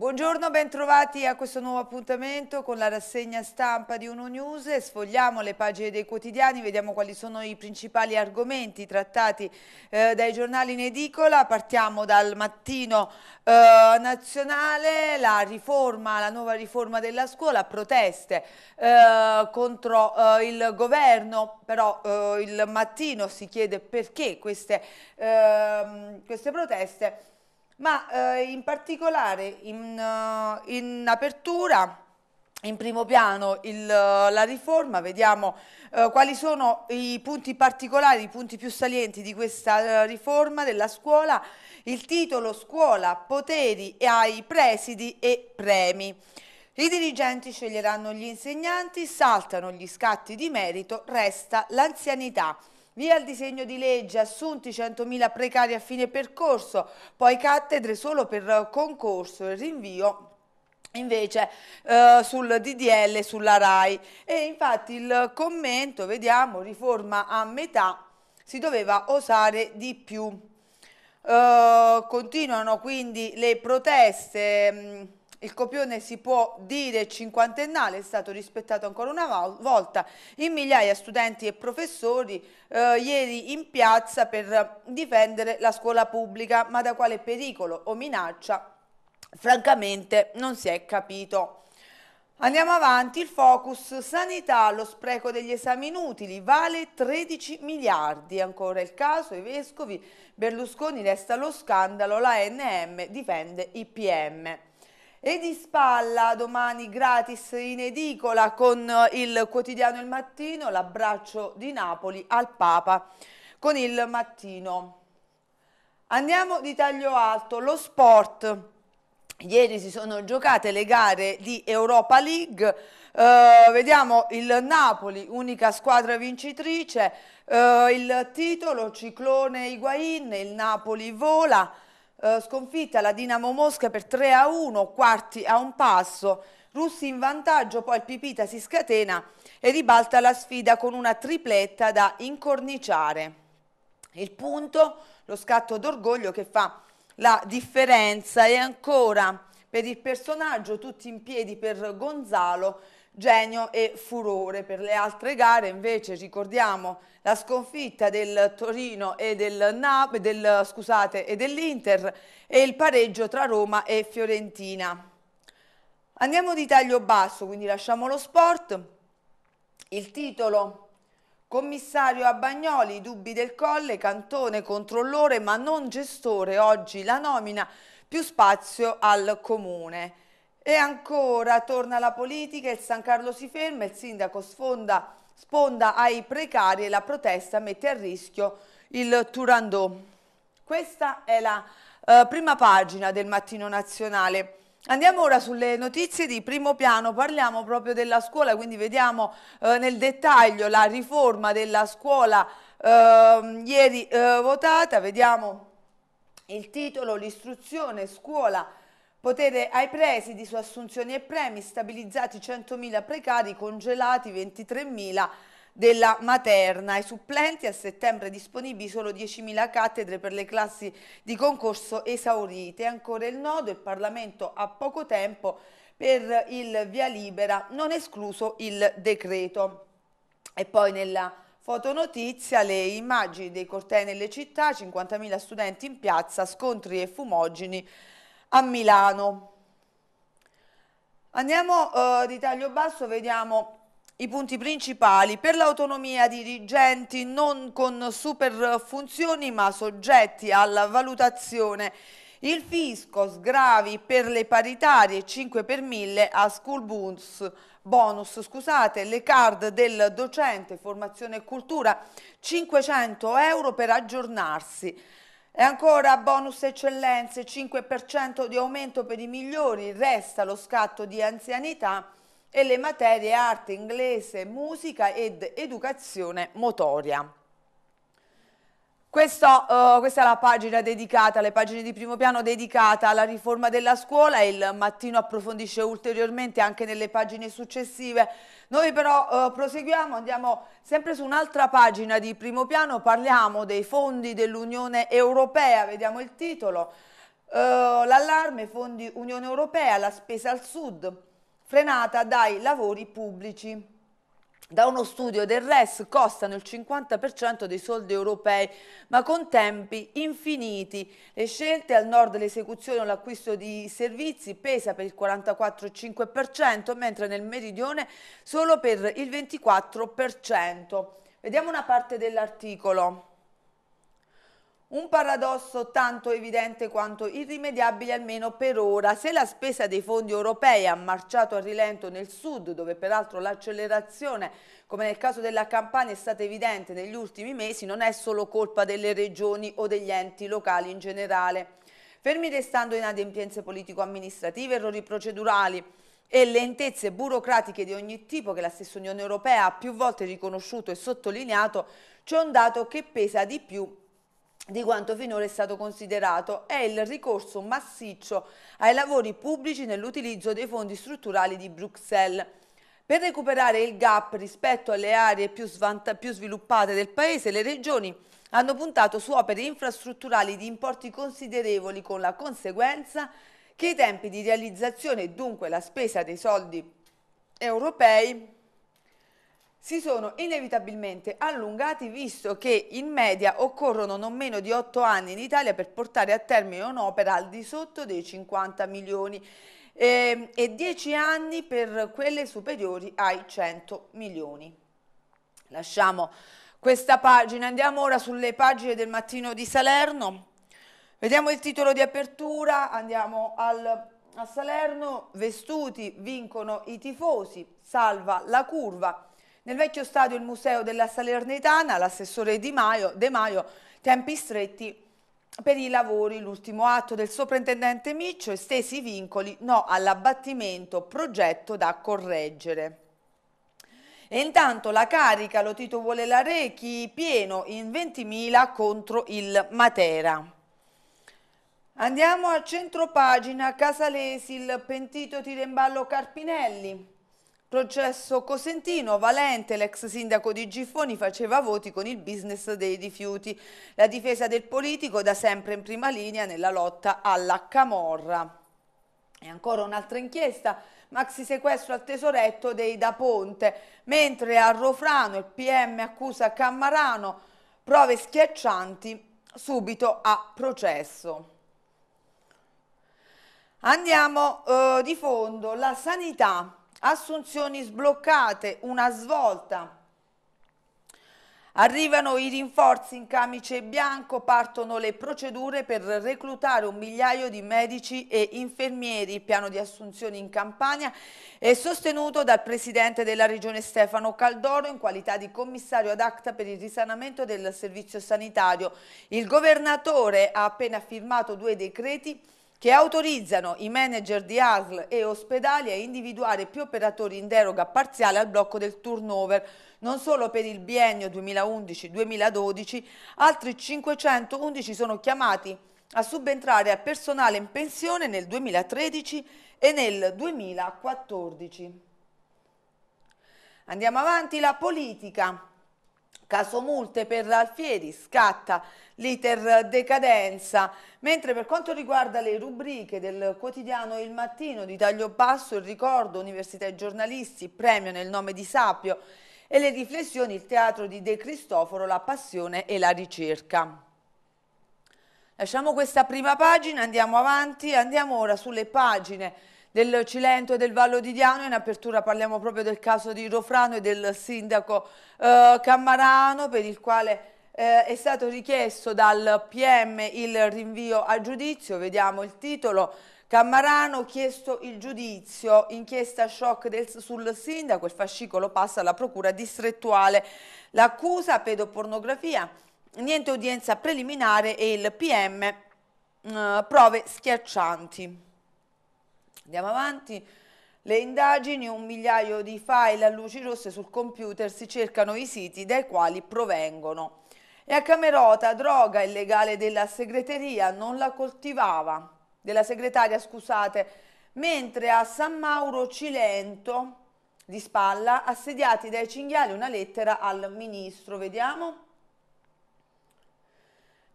Buongiorno, bentrovati a questo nuovo appuntamento con la rassegna stampa di Uno News. Sfogliamo le pagine dei quotidiani, vediamo quali sono i principali argomenti trattati eh, dai giornali in edicola. Partiamo dal mattino eh, nazionale, la riforma, la nuova riforma della scuola, proteste eh, contro eh, il governo, però eh, il mattino si chiede perché queste, ehm, queste proteste ma eh, in particolare in, uh, in apertura in primo piano il, eh, la riforma, vediamo eh, quali sono i punti particolari, i punti più salienti di questa eh, riforma della scuola, il titolo scuola, poteri ai presidi e premi. I dirigenti sceglieranno gli insegnanti, saltano gli scatti di merito, resta l'anzianità. Via il disegno di legge, assunti 100.000 precari a fine percorso, poi cattedre solo per eh, concorso e rinvio invece eh, sul DDL, sulla RAI. E infatti il commento, vediamo, riforma a metà, si doveva osare di più. Eh, continuano quindi le proteste mm, il copione si può dire cinquantennale, è stato rispettato ancora una volta in migliaia studenti e professori eh, ieri in piazza per difendere la scuola pubblica, ma da quale pericolo o minaccia francamente non si è capito. Andiamo avanti, il focus sanità, lo spreco degli esami inutili vale 13 miliardi, ancora il caso, i vescovi, Berlusconi resta lo scandalo, la NM difende i PM. E di spalla domani gratis in edicola con eh, il quotidiano Il Mattino, l'abbraccio di Napoli al Papa con il mattino. Andiamo di taglio alto, lo sport. Ieri si sono giocate le gare di Europa League, eh, vediamo il Napoli, unica squadra vincitrice, eh, il titolo Ciclone Higuain, il Napoli vola, eh, sconfitta la Dinamo Mosca per 3 a 1, quarti a un passo. Russi in vantaggio, poi il Pipita si scatena e ribalta la sfida con una tripletta da incorniciare. Il punto, lo scatto d'orgoglio che fa la differenza e ancora per il personaggio tutti in piedi per Gonzalo genio e furore. Per le altre gare invece ricordiamo la sconfitta del Torino e del Nap del, scusate, e dell'Inter e il pareggio tra Roma e Fiorentina. Andiamo di taglio basso, quindi lasciamo lo sport. Il titolo Commissario a Bagnoli, i dubbi del Colle, Cantone controllore ma non gestore, oggi la nomina, più spazio al Comune. E ancora torna la politica, il San Carlo si ferma, il sindaco sfonda, sponda ai precari e la protesta mette a rischio il Turandot. Questa è la eh, prima pagina del Mattino Nazionale. Andiamo ora sulle notizie di primo piano, parliamo proprio della scuola, quindi vediamo eh, nel dettaglio la riforma della scuola ehm, eh, ieri votata, vediamo il titolo, l'istruzione, scuola, Potere ai presidi su assunzioni e premi, stabilizzati 100.000 precari, congelati 23.000 della materna. Ai supplenti a settembre disponibili solo 10.000 cattedre per le classi di concorso esaurite. Ancora il nodo, il Parlamento ha poco tempo per il via libera, non escluso il decreto. E poi nella fotonotizia le immagini dei cortei nelle città, 50.000 studenti in piazza, scontri e fumogeni a Milano. Andiamo eh, di taglio basso, vediamo i punti principali per l'autonomia dirigenti non con super funzioni ma soggetti alla valutazione il fisco sgravi per le paritarie 5 per 1000 a school bonus, bonus scusate, le card del docente, formazione e cultura 500 euro per aggiornarsi. E ancora bonus eccellenze, 5% di aumento per i migliori, resta lo scatto di anzianità e le materie arte, inglese, musica ed educazione motoria. Questo, uh, questa, è la pagina dedicata, le pagine di primo piano dedicata alla riforma della scuola, il mattino approfondisce ulteriormente anche nelle pagine successive. Noi però uh, proseguiamo, andiamo sempre su un'altra pagina di primo piano, parliamo dei fondi dell'Unione Europea, vediamo il titolo. Uh, L'allarme fondi Unione Europea, la spesa al sud, frenata dai lavori pubblici. Da uno studio del RES costano il 50% dei soldi europei, ma con tempi infiniti. Le scelte al nord l'esecuzione o l'acquisto di servizi pesa per il 44,5%, mentre nel meridione solo per il 24%. Vediamo una parte dell'articolo. Un paradosso tanto evidente quanto irrimediabile almeno per ora. Se la spesa dei fondi europei ha marciato a rilento nel sud, dove peraltro l'accelerazione, come nel caso della Campania, è stata evidente negli ultimi mesi, non è solo colpa delle regioni o degli enti locali in generale. Fermi restando inadempienze politico-amministrative, errori procedurali, e lentezze burocratiche di ogni tipo che la stessa Unione Europea ha più volte riconosciuto e sottolineato, c'è un dato che pesa di più di quanto finora è stato considerato è il ricorso massiccio ai lavori pubblici nell'utilizzo dei fondi strutturali di Bruxelles. Per recuperare il gap rispetto alle aree più, più sviluppate del Paese, le regioni hanno puntato su opere infrastrutturali di importi considerevoli con la conseguenza che i tempi di realizzazione e dunque la spesa dei soldi europei si sono inevitabilmente allungati visto che in media occorrono non meno di 8 anni in Italia per portare a termine un'opera al di sotto dei 50 milioni ehm, e 10 anni per quelle superiori ai 100 milioni. Lasciamo questa pagina, andiamo ora sulle pagine del mattino di Salerno, vediamo il titolo di apertura, andiamo al a Salerno, vestuti vincono i tifosi, salva la curva. Nel vecchio stadio il Museo della Salernitana, l'assessore Di Maio, De Maio, tempi stretti per i lavori, l'ultimo atto del soprintendente Miccio, estesi i vincoli, no all'abbattimento, progetto da correggere. E intanto la carica, lo Tito vuole la Rechi, pieno in 20.000 contro il Matera. Andiamo a centro pagina, Casalesi, il pentito tira in ballo Carpinelli. Processo Cosentino, Valente, l'ex sindaco di Giffoni, faceva voti con il business dei rifiuti. La difesa del politico da sempre in prima linea nella lotta alla camorra. E ancora un'altra inchiesta, maxi sequestro al tesoretto dei Da Ponte, mentre a Rofrano il PM accusa Cammarano, prove schiaccianti subito a processo. Andiamo eh, di fondo, la sanità assunzioni sbloccate, una svolta. Arrivano i rinforzi in camice bianco, partono le procedure per reclutare un migliaio di medici e infermieri. Il piano di assunzioni in Campania è sostenuto dal Presidente della Regione Stefano Caldoro in qualità di commissario ad acta per il risanamento del servizio sanitario. Il Governatore ha appena firmato due decreti che autorizzano i manager di ASL e ospedali a individuare più operatori in deroga parziale al blocco del turnover, non solo per il biennio 2011-2012, altri 511 sono chiamati a subentrare a personale in pensione nel 2013 e nel 2014. Andiamo avanti, la politica. Caso multe per Alfieri scatta l'iter decadenza, mentre per quanto riguarda le rubriche del quotidiano Il Mattino di taglio basso, il ricordo, Università e giornalisti, premio nel nome di Sapio e le riflessioni, il teatro di De Cristoforo, la passione e la ricerca. Lasciamo questa prima pagina, andiamo avanti, andiamo ora sulle pagine del Cilento e del Vallo di Diano. In apertura parliamo proprio del caso di Rofrano e del sindaco eh, Cammarano per il quale eh, è stato richiesto dal PM il rinvio a giudizio. Vediamo il titolo. Cammarano chiesto il giudizio, inchiesta shock del, sul sindaco, il fascicolo passa alla procura distrettuale. L'accusa pedopornografia, niente udienza preliminare e il PM eh, prove schiaccianti. Andiamo avanti. Le indagini, un migliaio di file a luci rosse sul computer, si cercano i siti dai quali provengono. E a Camerota, droga illegale della segreteria, non la coltivava, della segretaria, scusate, mentre a San Mauro Cilento, di spalla, assediati dai cinghiali, una lettera al ministro, vediamo.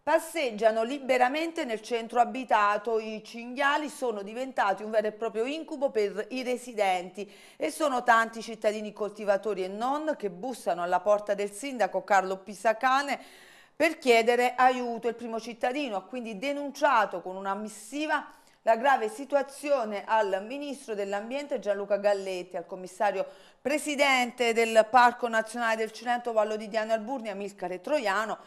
Passeggiano liberamente nel centro abitato, i cinghiali sono diventati un vero e proprio incubo per i residenti e sono tanti cittadini coltivatori e non che bussano alla porta del sindaco Carlo Pisacane per chiedere aiuto. Il primo cittadino ha quindi denunciato con una missiva la grave situazione al Ministro dell'Ambiente Gianluca Galletti, al Commissario Presidente del Parco Nazionale del Cilento Vallo di Diano Alburnia, Amilcare Troiano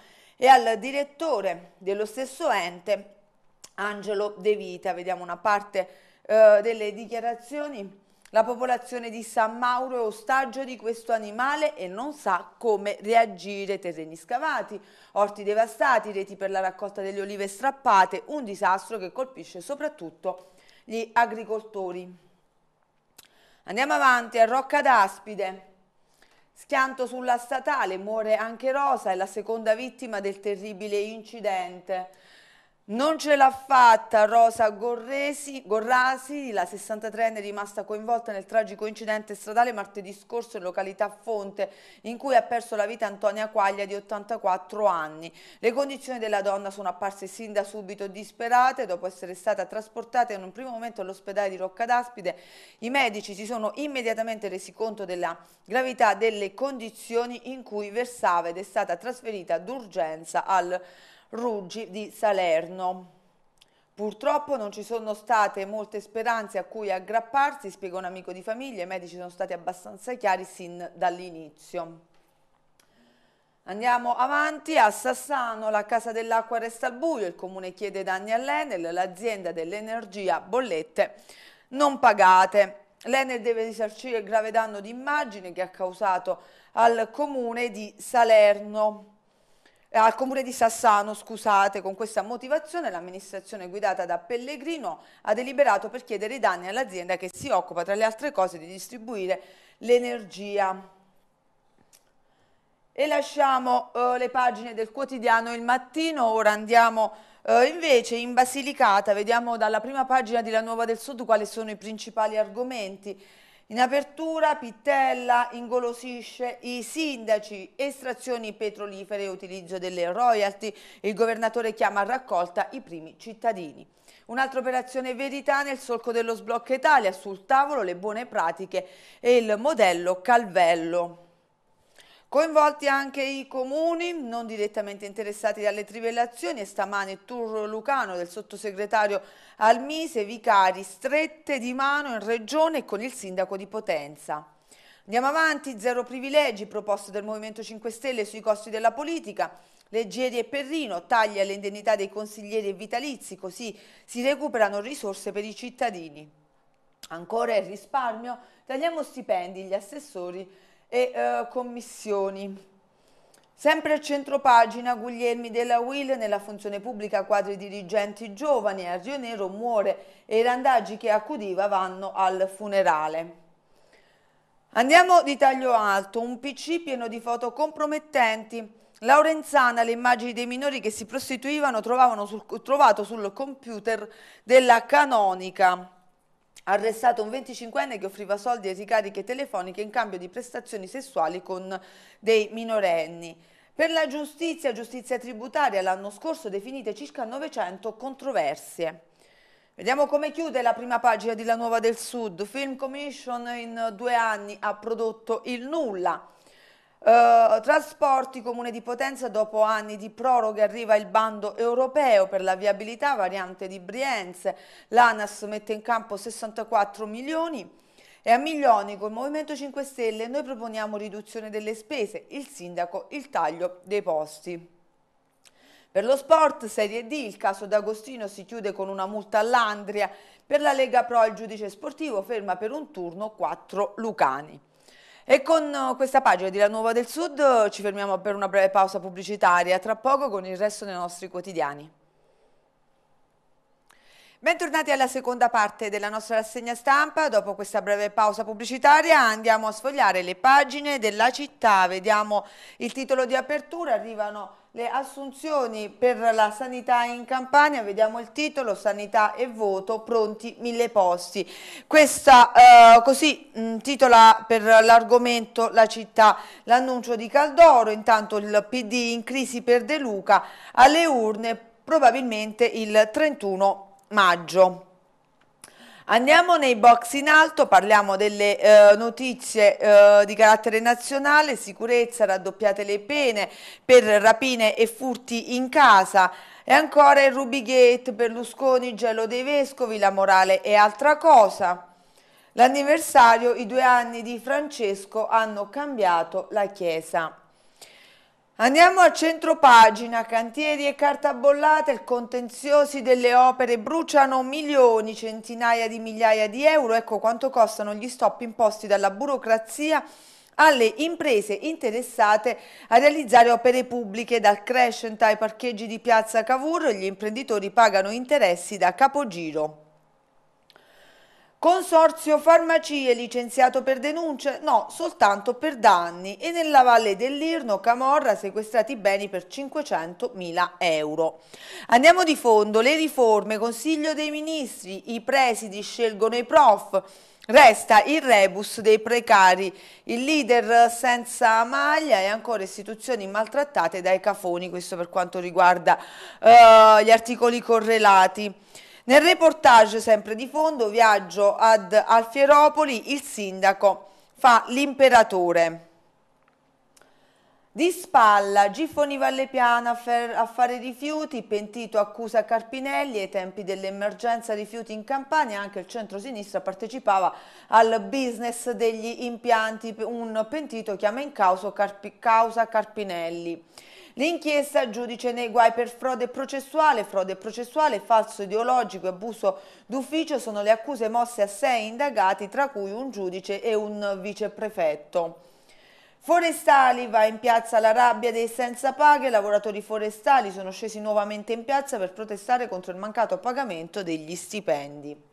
e al direttore dello stesso ente Angelo De Vita. Vediamo una parte eh, delle dichiarazioni. La popolazione di San Mauro è ostaggio di questo animale e non sa come reagire. Terreni scavati, orti devastati, reti per la raccolta delle olive strappate, un disastro che colpisce soprattutto gli agricoltori. Andiamo avanti a Rocca d'Aspide. Schianto sulla statale, muore anche Rosa, è la seconda vittima del terribile incidente. Non ce l'ha fatta Rosa Gorresi, Gorrasi, la 63enne rimasta coinvolta nel tragico incidente stradale martedì scorso in località Fonte, in cui ha perso la vita Antonia Quaglia di 84 anni. Le condizioni della donna sono apparse sin da subito disperate, dopo essere stata trasportata in un primo momento all'ospedale di Rocca d'Aspide, i medici si sono immediatamente resi conto della gravità delle condizioni in cui versava ed è stata trasferita d'urgenza al Ruggi di Salerno. Purtroppo non ci sono state molte speranze a cui aggrapparsi, spiega un amico di famiglia, i medici sono stati abbastanza chiari sin dall'inizio. Andiamo avanti, a Sassano la Casa dell'Acqua resta al buio, il comune chiede danni all'Enel, l'azienda dell'energia bollette non pagate. L'Enel deve risarcire il grave danno di immagine che ha causato al comune di Salerno. Eh, al comune di Sassano, scusate, con questa motivazione l'amministrazione guidata da Pellegrino ha deliberato per chiedere i danni all'azienda che si occupa tra le altre cose di distribuire l'energia. E lasciamo eh, le pagine del quotidiano Il Mattino, ora andiamo eh, invece in Basilicata, vediamo dalla prima pagina di La Nuova del Sud quali sono i principali argomenti. In apertura Pittella ingolosisce i sindaci, estrazioni petrolifere e utilizzo delle royalty. Il governatore chiama a raccolta i primi cittadini. Un'altra operazione verità nel solco dello sblocco Italia, sul tavolo le buone pratiche e il modello Calvello. Coinvolti anche i comuni non direttamente interessati dalle trivellazioni e stamane Turro Lucano del sottosegretario Almise, Vicari, strette di mano in regione e con il sindaco di Potenza. Andiamo avanti, zero privilegi, proposte del Movimento 5 Stelle sui costi della politica. Leggeri e Perrino, taglia le indennità dei consiglieri e vitalizi, così si recuperano risorse per i cittadini. Ancora il risparmio, tagliamo stipendi, gli assessori e eh, commissioni. Sempre al centro pagina Guglielmi della Will nella funzione pubblica quadri dirigenti giovani a Rio Nero muore e i randaggi che accudiva vanno al funerale. Andiamo di taglio alto, un PC pieno di foto compromettenti. Laurenzana, le immagini dei minori che si prostituivano trovavano sul, trovato sul computer della canonica arrestato un 25enne che offriva soldi e ricariche telefoniche in cambio di prestazioni sessuali con dei minorenni. Per la giustizia, giustizia tributaria, l'anno scorso definite circa 900 controversie. Vediamo come chiude la prima pagina di La Nuova del Sud. Film Commission in due anni ha prodotto il nulla. Uh, trasporti Comune di Potenza, dopo anni di proroga arriva il bando europeo per la viabilità variante di Brienze, l'ANAS mette in campo 64 milioni e a Miglioni col Movimento 5 Stelle noi proponiamo riduzione delle spese, il sindaco il taglio dei posti. Per lo sport, Serie D, il caso D'Agostino si chiude con una multa all'Andria, per la Lega Pro il giudice sportivo ferma per un turno 4 Lucani. E con eh, questa pagina di La Nuova del Sud eh, ci fermiamo per una breve pausa pubblicitaria, tra poco con il resto dei nostri quotidiani. Bentornati alla seconda parte della nostra rassegna stampa, dopo questa breve pausa pubblicitaria andiamo a sfogliare le pagine della città, vediamo il titolo di apertura, arrivano le assunzioni per la sanità in Campania, vediamo il titolo, sanità e voto, pronti mille posti. Questa eh, così mh, mm, titola per l'argomento la città, l'annuncio di Caldoro, intanto il PD in crisi per De Luca, alle urne probabilmente il 31 maggio. Andiamo nei box in alto, parliamo delle eh, notizie eh, di carattere nazionale, sicurezza, raddoppiate le pene per rapine e furti in casa e ancora il Rubigate, Berlusconi, gelo dei vescovi, la morale è altra cosa. L'anniversario, i due anni di Francesco hanno cambiato la Chiesa. Andiamo a centro pagina, cantieri e carta bollata, il contenziosi delle opere bruciano milioni, centinaia di migliaia di euro, ecco quanto costano gli stop imposti dalla burocrazia alle imprese interessate a realizzare opere pubbliche dal crescent ai parcheggi di Piazza Cavour, gli imprenditori pagano interessi da capogiro. Consorzio farmacie licenziato per denunce? No, soltanto per danni e nella Valle dell'Irno Camorra sequestrati beni per 500.000 euro. Andiamo di fondo, le riforme, Consiglio dei Ministri, i presidi scelgono i prof, Resta il rebus dei precari, il leader senza maglia e ancora istituzioni maltrattate dai cafoni, questo per quanto riguarda uh, gli articoli correlati. Nel reportage sempre di fondo viaggio ad Alfieropoli, il sindaco fa l'imperatore. Di spalla, Giffoni Vallepiana a fare rifiuti, pentito accusa Carpinelli ai tempi dell'emergenza rifiuti in Campania, anche il centro-sinistra partecipava al business degli impianti, un pentito chiama in causa Carpinelli. L'inchiesta giudice nei guai per frode processuale, frode processuale, falso ideologico e abuso d'ufficio sono le accuse mosse a sei indagati, tra cui un giudice e un viceprefetto. Forestali va in piazza la rabbia dei senza paghe, lavoratori forestali sono scesi nuovamente in piazza per protestare contro il mancato pagamento degli stipendi.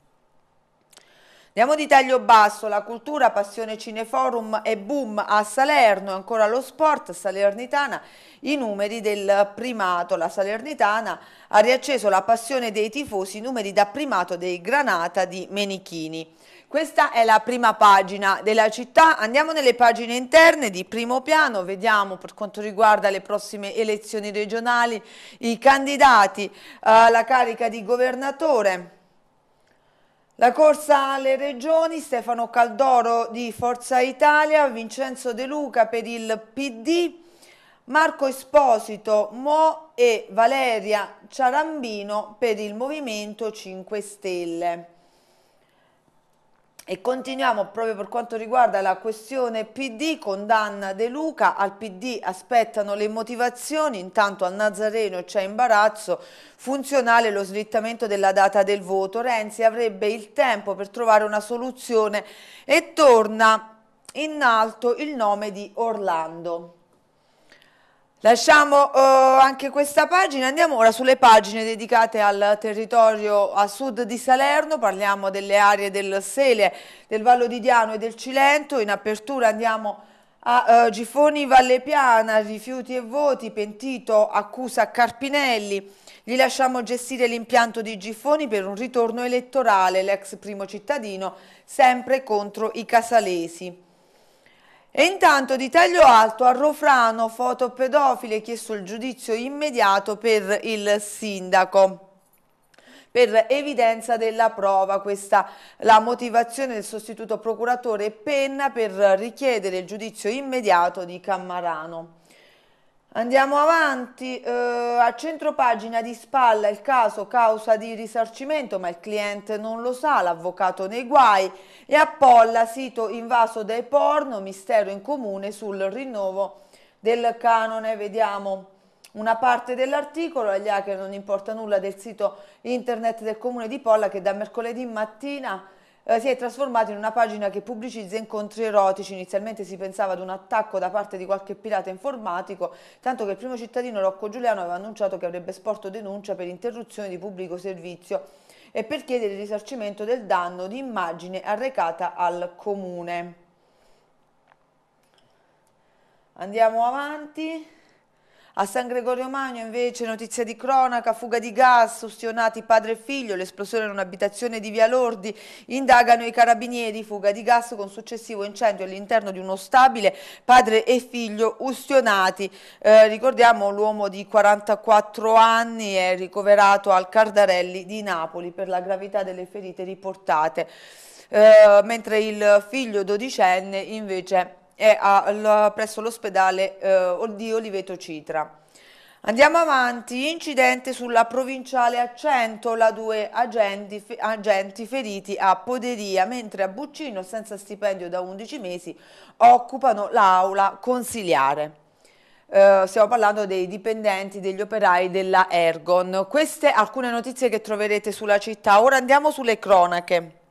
Andiamo di taglio basso, la cultura, passione cineforum e boom a Salerno, ancora lo sport, Salernitana, i numeri del primato, la Salernitana ha riacceso la passione dei tifosi, i numeri da primato dei Granata di Menichini. Questa è la prima pagina della città, andiamo nelle pagine interne di primo piano, vediamo per quanto riguarda le prossime elezioni regionali i candidati alla eh, carica di governatore la corsa alle regioni, Stefano Caldoro di Forza Italia, Vincenzo De Luca per il PD, Marco Esposito, Mo e Valeria Ciarambino per il Movimento 5 Stelle. E continuiamo proprio per quanto riguarda la questione PD, condanna De Luca, al PD aspettano le motivazioni, intanto al Nazareno c'è imbarazzo, funzionale lo slittamento della data del voto, Renzi avrebbe il tempo per trovare una soluzione e torna in alto il nome di Orlando. Lasciamo eh, anche questa pagina, andiamo ora sulle pagine dedicate al territorio a sud di Salerno, parliamo delle aree del Sele, del Vallo di Diano e del Cilento, in apertura andiamo a eh, Gifoni Valle Piana, rifiuti e voti, pentito accusa Carpinelli. Gli lasciamo gestire l'impianto di Gifoni per un ritorno elettorale, l'ex primo cittadino, sempre contro i casalesi. E intanto di taglio alto a Rofrano, foto pedofile, chiesto il giudizio immediato per il sindaco per evidenza della prova. Questa la motivazione del sostituto procuratore Penna per richiedere il giudizio immediato di Cammarano. Andiamo avanti, eh, a centro pagina di spalla il caso causa di risarcimento ma il cliente non lo sa, l'avvocato nei guai e a Polla sito invaso dai porno, mistero in comune sul rinnovo del canone, vediamo una parte dell'articolo, agli hacker non importa nulla del sito internet del comune di Polla che da mercoledì mattina eh, si è trasformato in una pagina che pubblicizza incontri erotici. Inizialmente si pensava ad un attacco da parte di qualche pirata informatico, tanto che il primo cittadino Rocco Giuliano aveva annunciato che avrebbe sporto denuncia per interruzione di pubblico servizio e per chiedere il risarcimento del danno di immagine arrecata al comune. Andiamo avanti. A San Gregorio Magno invece notizia di cronaca, fuga di gas, ustionati padre e figlio, l'esplosione in un'abitazione di Via Lordi, indagano i carabinieri, fuga di gas con successivo incendio all'interno di uno stabile, padre e figlio ustionati. Eh, ricordiamo l'uomo di 44 anni è ricoverato al Cardarelli di Napoli per la gravità delle ferite riportate, eh, mentre il figlio dodicenne invece è al, presso l'ospedale eh, di Oliveto Citra. Andiamo avanti, incidente sulla provinciale a Centola, due agenti, agenti, feriti a Poderia, mentre a Buccino, senza stipendio da 11 mesi, occupano l'aula consiliare. Eh, stiamo parlando dei dipendenti, degli operai della Ergon. Queste alcune notizie che troverete sulla città. Ora andiamo sulle cronache.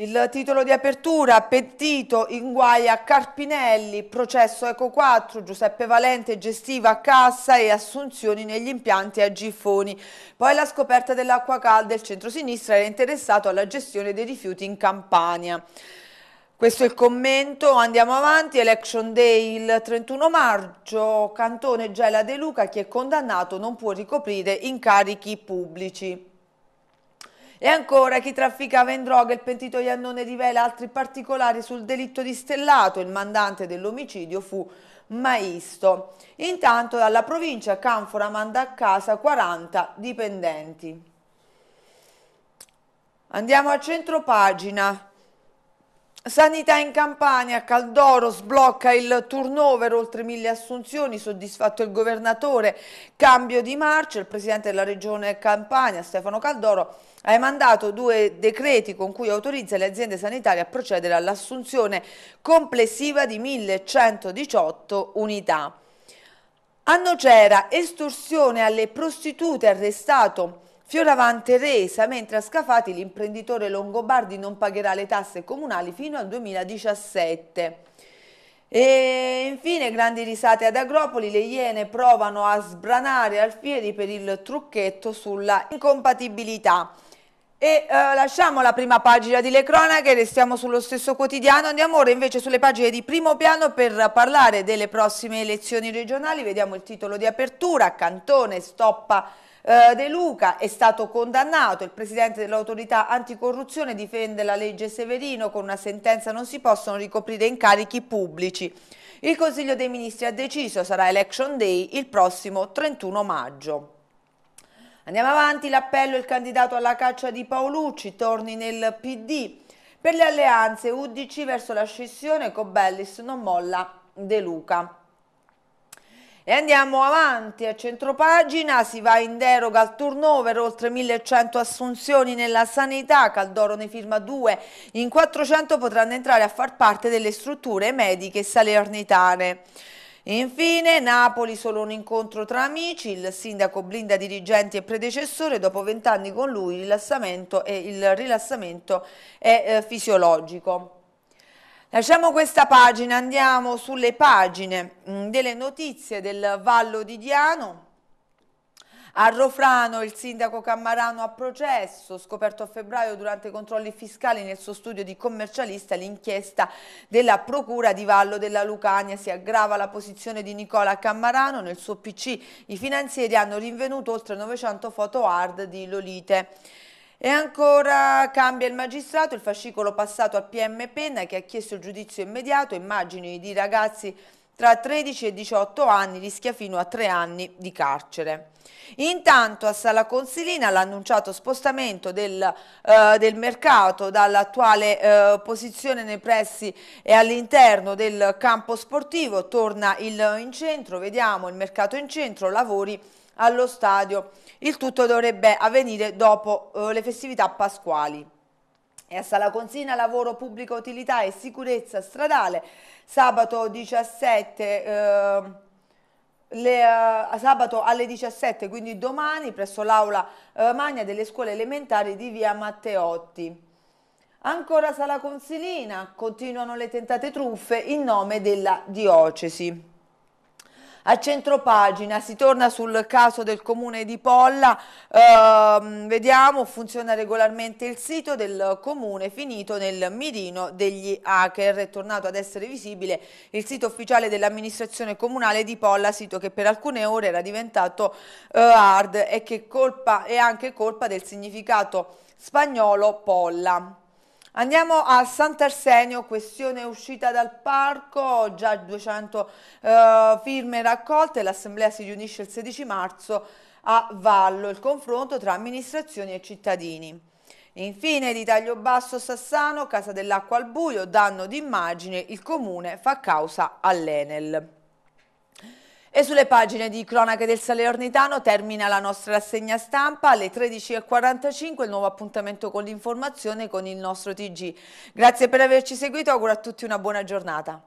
Il titolo di apertura, Pettito in guai a Carpinelli, processo Eco 4, Giuseppe Valente gestiva cassa e assunzioni negli impianti a Giffoni. Poi la scoperta dell'acqua calda, il centro-sinistra era interessato alla gestione dei rifiuti in Campania. Questo è il commento, andiamo avanti, Election Day il 31 maggio, Cantone Gela De Luca chi è condannato non può ricoprire incarichi pubblici. E ancora chi trafficava in droga, il pentito Iannone rivela altri particolari sul delitto di stellato, il mandante dell'omicidio fu Maisto. Intanto dalla provincia Canfora manda a casa 40 dipendenti. Andiamo a centro pagina, Sanità in Campania, Caldoro sblocca il turnover, oltre mille assunzioni, soddisfatto il governatore, cambio di marcia, il presidente della regione Campania Stefano Caldoro ha emandato due decreti con cui autorizza le aziende sanitarie a procedere all'assunzione complessiva di 1118 unità. A Nocera, estorsione alle prostitute arrestato Fioravante resa, mentre a Scafati l'imprenditore Longobardi non pagherà le tasse comunali fino al 2017. E infine grandi risate ad Agropoli, le Iene provano a sbranare Alfieri per il trucchetto sulla incompatibilità. E eh, lasciamo la prima pagina di Le Cronache, restiamo sullo stesso quotidiano, andiamo ora invece sulle pagine di primo piano per parlare delle prossime elezioni regionali, vediamo il titolo di apertura, Cantone stoppa eh, De Luca è stato condannato, il presidente dell'autorità anticorruzione difende la legge Severino, con una sentenza non si possono ricoprire incarichi pubblici. Il Consiglio dei Ministri ha deciso, sarà Election Day il prossimo 31 maggio. Andiamo avanti, l'appello il candidato alla caccia di Paolucci torni nel PD. Per le alleanze UDC verso la scissione Cobellis non molla De Luca. E andiamo avanti, a centropagina si va in deroga al turnover, oltre 1100 assunzioni nella sanità, Caldoro ne firma 2, in 400 potranno entrare a far parte delle strutture mediche salernitane. Infine Napoli solo un incontro tra amici, il sindaco blinda dirigenti e predecessore, dopo vent'anni con lui il rilassamento, è, il rilassamento è eh, fisiologico. Lasciamo questa pagina, andiamo sulle pagine mm, delle notizie del Vallo di Diano. A Rofrano il sindaco Cammarano ha processo, scoperto a febbraio durante i controlli fiscali nel suo studio di commercialista, l'inchiesta della Procura di Vallo della Lucania si aggrava la posizione di Nicola Cammarano, nel suo PC i finanzieri hanno rinvenuto oltre 900 foto hard di Lolite. E ancora cambia il magistrato, il fascicolo passato a PM Penna che ha chiesto il giudizio immediato, immagini di ragazzi tra 13 e 18 anni rischia fino a 3 anni di carcere. Intanto a Sala Consilina l'annunciato spostamento del, eh, del mercato dall'attuale eh, posizione nei pressi e all'interno del campo sportivo, torna il, in centro, vediamo il mercato in centro, lavori allo stadio. Il tutto dovrebbe avvenire dopo eh, le festività pasquali. E a Sala Consina lavoro pubblica utilità e sicurezza stradale, sabato 17... Ehm, eh, le, uh, sabato alle 17, quindi domani, presso l'aula uh, magna delle scuole elementari di via Matteotti. Ancora Sala Consilina, continuano le tentate truffe in nome della diocesi. A centropagina si torna sul caso del comune di Polla, eh, vediamo funziona regolarmente il sito del comune finito nel mirino degli hacker, è tornato ad essere visibile il sito ufficiale dell'amministrazione comunale di Polla, sito che per alcune ore era diventato eh, hard e che colpa, è anche colpa del significato spagnolo Polla. Andiamo a Sant'Arsenio, questione uscita dal parco, già 200 eh, firme raccolte, l'assemblea si riunisce il 16 marzo a Vallo, il confronto tra amministrazioni e cittadini. Infine di taglio basso Sassano, casa dell'acqua al buio, danno d'immagine, il comune fa causa all'Enel. E sulle pagine di Cronache del Salernitano termina la nostra rassegna stampa alle 13.45, il nuovo appuntamento con l'informazione con il nostro TG. Grazie per averci seguito, auguro a tutti una buona giornata.